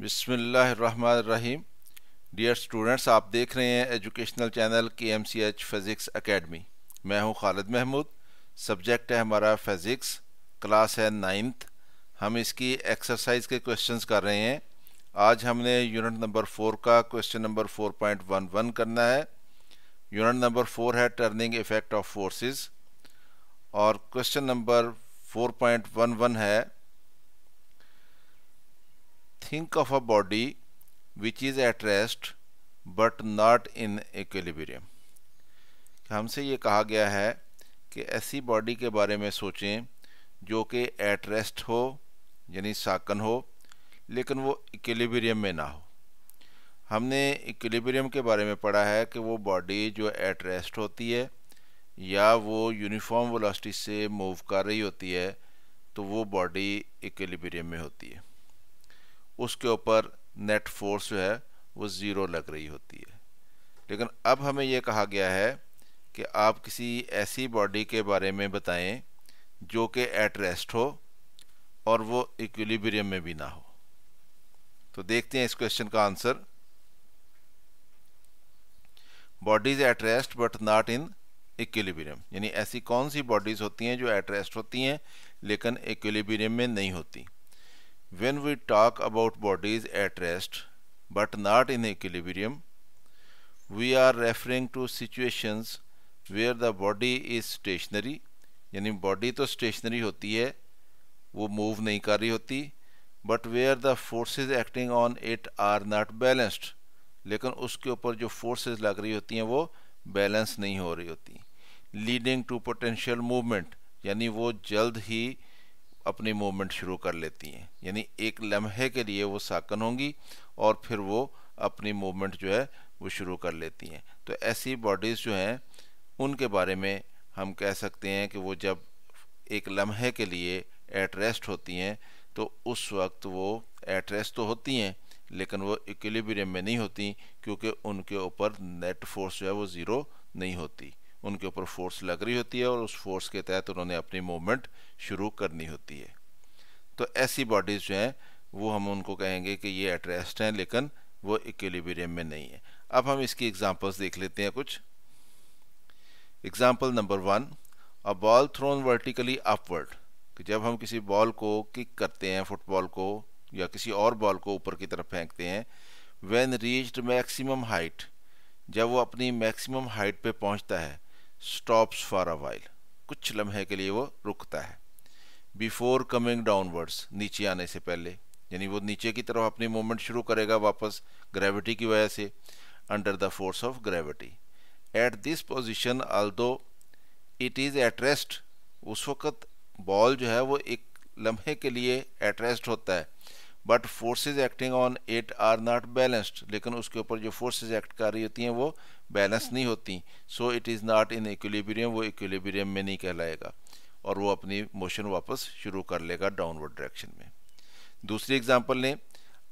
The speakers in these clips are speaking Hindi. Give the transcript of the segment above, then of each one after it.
बिसमीम डियर स्टूडेंट्स आप देख रहे हैं एजुकेशनल चैनल के M C H physics academy मैं हूं खालिद महमूद सब्जेक्ट है हमारा फ़िज़िक्स क्लास है नाइन्थ हम इसकी एक्सरसाइज के क्वेश्चंस कर रहे हैं आज हमने यूनिट नंबर फोर का question number four point one one करना है यूनिट नंबर फोर है टर्निंग इफेक्ट ऑफ फोर्सेस और question number four point one one है Think of a body which is at rest but not in equilibrium. हमसे ये कहा गया है कि ऐसी बॉडी के बारे में सोचें जो कि एट रेस्ट हो यानी साकन हो लेकिन वो इक्विलिब्रियम में ना हो हमने इक्विलिब्रियम के बारे में पढ़ा है कि वो बॉडी जो एट रेस्ट होती है या वो यूनिफॉर्म वेलोसिटी से मूव कर रही होती है तो वो बॉडी इक्विलिब्रियम में होती है उसके ऊपर नेट फोर्स जो है वो ज़ीरो लग रही होती है लेकिन अब हमें यह कहा गया है कि आप किसी ऐसी बॉडी के बारे में बताएं जो कि एट रेस्ट हो और वो इक्विलिब्रियम में भी ना हो तो देखते हैं इस क्वेश्चन का answer bodies at rest but not in equilibrium यानी ऐसी कौन सी बॉडीज़ होती हैं जो एट रेस्ट होती हैं लेकिन इक्विलिब्रियम में नहीं होती when we talk about bodies at rest but not in equilibrium, we are referring to situations where the body is stationary यानी बॉडी तो स्टेशनरी होती है वो मूव नहीं कर रही होती but where the forces acting on it are not balanced लेकिन उसके ऊपर जो फोर्सेज लग रही होती हैं वो बैलेंस नहीं हो रही होती लीडिंग टू पोटेंशियल मूवमेंट यानी वो जल्द ही अपनी मूवमेंट शुरू कर लेती हैं यानी एक लम्हे के लिए वो साकन होंगी और फिर वो अपनी मूवमेंट जो है वो शुरू कर लेती हैं तो ऐसी बॉडीज़ जो हैं उनके बारे में हम कह सकते हैं कि वो जब एक लम्हे के लिए एट रेस्ट होती हैं तो उस वक्त वो एट रेस्ट तो होती हैं लेकिन वो इक्विलिब्रियम में नहीं होती क्योंकि उनके ऊपर नेट फोर्स जो है वो ज़ीरो नहीं होती उनके ऊपर फोर्स लग रही होती है और उस फोर्स के तहत उन्होंने अपनी मूवमेंट शुरू करनी होती है तो ऐसी बॉडीज़ जो हैं वो हम उनको कहेंगे कि ये एटरेस्ट हैं लेकिन वो इक्विलिब्रियम में नहीं है अब हम इसकी एग्जांपल्स देख लेते हैं कुछ example number one a ball thrown vertically upward कि जब हम किसी बॉल को किक करते हैं फुटबॉल को या किसी और बॉल को ऊपर की तरफ फेंकते हैं वेन रीच्ड मैक्सिमम हाइट जब वो अपनी मैक्सिमम हाइट पे पहुंचता है स्टॉप्स फॉर अ वाइल कुछ लम्हे के लिए वो रुकता है बिफोर कमिंग डाउनवर्ड्स नीचे आने से पहले यानी वो नीचे की तरफ अपनी मूवमेंट शुरू करेगा वापस ग्रेविटी की वजह से under the force of gravity at this position although it is at rest उस वक्त बॉल जो है वो एक लम्हे के लिए एट रेस्ट होता है but forces acting on it are not balanced लेकिन उसके ऊपर जो फोर्सेज एक्ट कर रही होती हैं वो बैलेंस नहीं होती so it is not in equilibrium वो इक्विलिब्रियम में नहीं कहलाएगा और वो अपनी मोशन वापस शुरू कर लेगा डाउनवर्ड डायरेक्शन में दूसरी एग्जांपल ने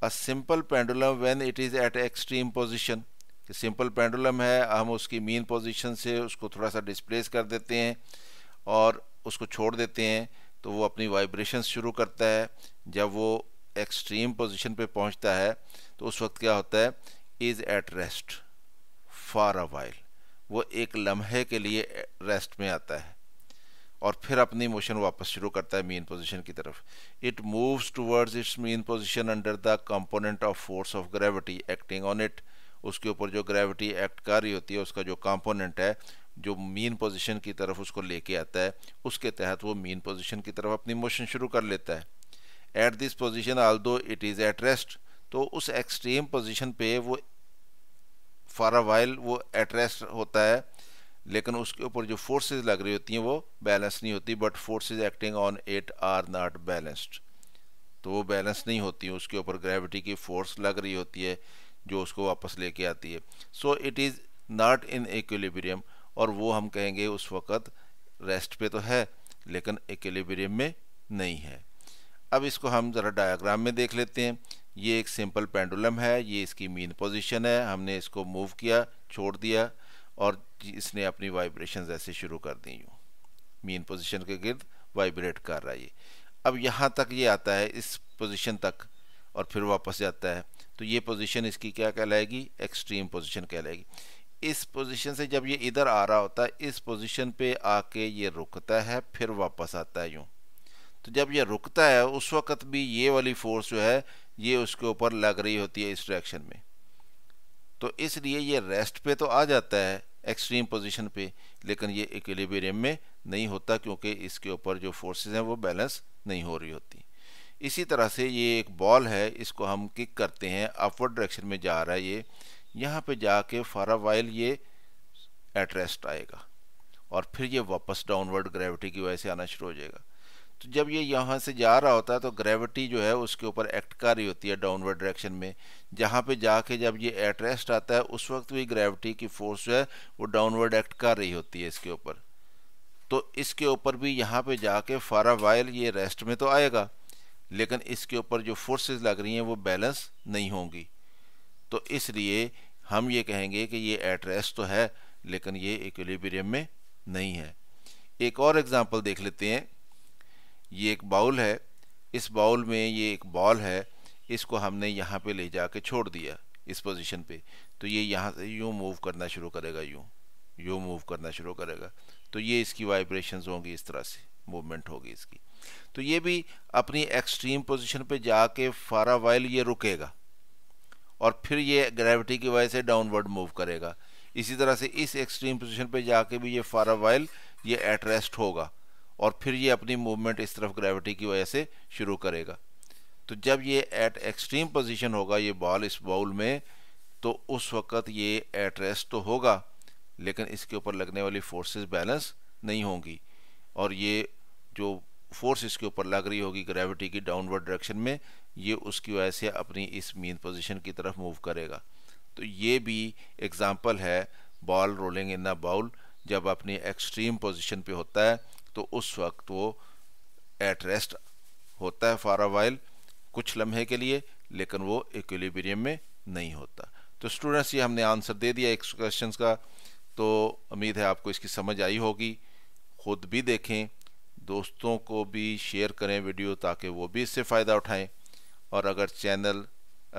a simple pendulum when it is at extreme position कि सिंपल पेंडुलम है हम उसकी मेन पोजीशन से उसको थोड़ा सा डिस्प्लेस कर देते हैं और उसको छोड़ देते हैं तो वो अपनी वाइब्रेशन शुरू करता है जब वो एक्सट्रीम पोजीशन पे पहुंचता है तो उस वक्त क्या होता है is at rest for a while वो एक लम्हे के लिए रेस्ट में आता है और फिर अपनी मोशन वापस शुरू करता है मेन पोजीशन की तरफ it moves towards its main position under the component of force of gravity acting on it उसके ऊपर जो ग्रेविटी एक्ट कर रही होती है उसका जो कंपोनेंट है जो मेन पोजीशन की तरफ उसको लेके आता है उसके तहत वो मेन पोजीशन की तरफ अपनी मोशन शुरू कर लेता है at this position all it is at rest तो उस एक्सट्रीम पोजिशन पर वो फॉर अ वाइल वो एटरेस्ट होता है लेकिन उसके ऊपर जो फोर्सेस लग रही होती हैं वो बैलेंस नहीं होती but forces acting on it are not balanced तो वो बैलेंस नहीं होती उसके ऊपर ग्रेविटी की फोर्स लग रही होती है जो उसको वापस लेके आती है so it is not in equilibrium और वो हम कहेंगे उस वक़्त रेस्ट पे तो है लेकिन एक्विलिब्रियम में नहीं है अब इसको हम ज़रा डायग्राम में देख लेते हैं ये एक सिंपल पेंडुलम है ये इसकी मीन पोजीशन है हमने इसको मूव किया छोड़ दिया और इसने अपनी वाइब्रेशन ऐसे शुरू कर दी यूँ मीन पोजीशन के गिर्द वाइब्रेट कर रहा है ये अब यहाँ तक ये आता है इस पोजीशन तक और फिर वापस जाता है तो ये पोजीशन इसकी क्या कहलाएगी एक्सट्रीम पोजिशन कहलाएगी इस पोजिशन से जब ये इधर आ रहा होता है इस पोजिशन पे आके ये रुकता है फिर वापस आता है यूँ तो जब ये रुकता है उस वक्त भी ये वाली फोर्स जो है ये उसके ऊपर लग रही होती है इस डायरेक्शन में तो इसलिए ये रेस्ट पे तो आ जाता है एक्सट्रीम पोजीशन पे लेकिन ये इक्विलिब्रियम में नहीं होता क्योंकि इसके ऊपर जो फोर्सेस हैं वो बैलेंस नहीं हो रही होती इसी तरह से ये एक बॉल है इसको हम किक करते हैं अपवर्ड डायरेक्शन में जा रहा है ये यहाँ पे जाके फॉर अ वाइल ये एट रेस्ट आएगा और फिर ये वापस डाउनवर्ड ग्रेविटी की वजह से आना शुरू हो जाएगा तो जब ये यहाँ से जा रहा होता है तो ग्रेविटी जो है उसके ऊपर एक्ट कर रही होती है डाउनवर्ड डायरेक्शन में जहाँ पे जाके जब ये एट रेस्ट आता है उस वक्त भी ग्रेविटी की फोर्स जो है वो डाउनवर्ड एक्ट कर रही होती है इसके ऊपर तो इसके ऊपर भी यहाँ पे जाके फारा वायल ये रेस्ट में तो आएगा लेकिन इसके ऊपर जो फोर्सेस लग रही हैं वो बैलेंस नहीं होंगी तो इसलिए हम ये कहेंगे कि ये एट रेस्ट तो है लेकिन ये इक्विलिब्रियम में नहीं है एक और एग्ज़ाम्पल देख लेते हैं ये एक बाउल है इस बाउल में ये एक बॉल है इसको हमने यहाँ पे ले जा कर छोड़ दिया इस पोजीशन पे तो ये यहाँ से यूँ मूव करना शुरू करेगा यूँ यूँ मूव करना शुरू करेगा तो ये इसकी वाइब्रेशन होंगी इस तरह से मूवमेंट होगी इसकी तो ये भी अपनी एक्सट्रीम पोजीशन पे जाके फारा वाइल ये रुकेगा और फिर ये ग्रेविटी की वजह से डाउनवर्ड मूव करेगा इसी तरह से इस एक्सट्रीम पोजीशन पे जाके भी ये फारा वाइल ये एट रेस्ट होगा और फिर ये अपनी मूवमेंट इस तरफ ग्रेविटी की वजह से शुरू करेगा तो जब ये एट एक्सट्रीम पोजीशन होगा ये बॉल इस बाउल में तो उस वक़्त ये एट रेस्ट तो होगा लेकिन इसके ऊपर लगने वाली फोर्सेस बैलेंस नहीं होंगी और ये जो फोर्स इसके ऊपर लग रही होगी ग्रेविटी की डाउनवर्ड डायरेक्शन में ये उसकी वजह से अपनी इस मीन पोजीशन की तरफ मूव करेगा तो ये भी एग्ज़ाम्पल है ball rolling in a bowl जब अपनी एक्सट्रीम पोजिशन पर होता है तो उस वक्त वो एट रेस्ट होता है फॉर अ वाइल कुछ लम्हे के लिए लेकिन वो इक्विलिब्रियम में नहीं होता तो स्टूडेंट्स ये हमने आंसर दे दिया एक क्वेश्चन का तो उम्मीद है आपको इसकी समझ आई होगी खुद भी देखें दोस्तों को भी शेयर करें वीडियो ताकि वो भी इससे फ़ायदा उठाएं और अगर चैनल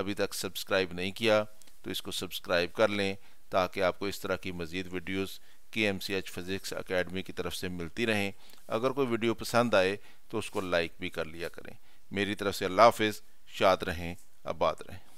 अभी तक सब्सक्राइब नहीं किया तो इसको सब्सक्राइब कर लें ताकि आपको इस तरह की मज़ीद वीडियोज़ के M C H physics academy की तरफ से मिलती रहें अगर कोई वीडियो पसंद आए तो उसको लाइक भी कर लिया करें मेरी तरफ से अल्लाह हाफिज़ शाद रहें आबाद रहें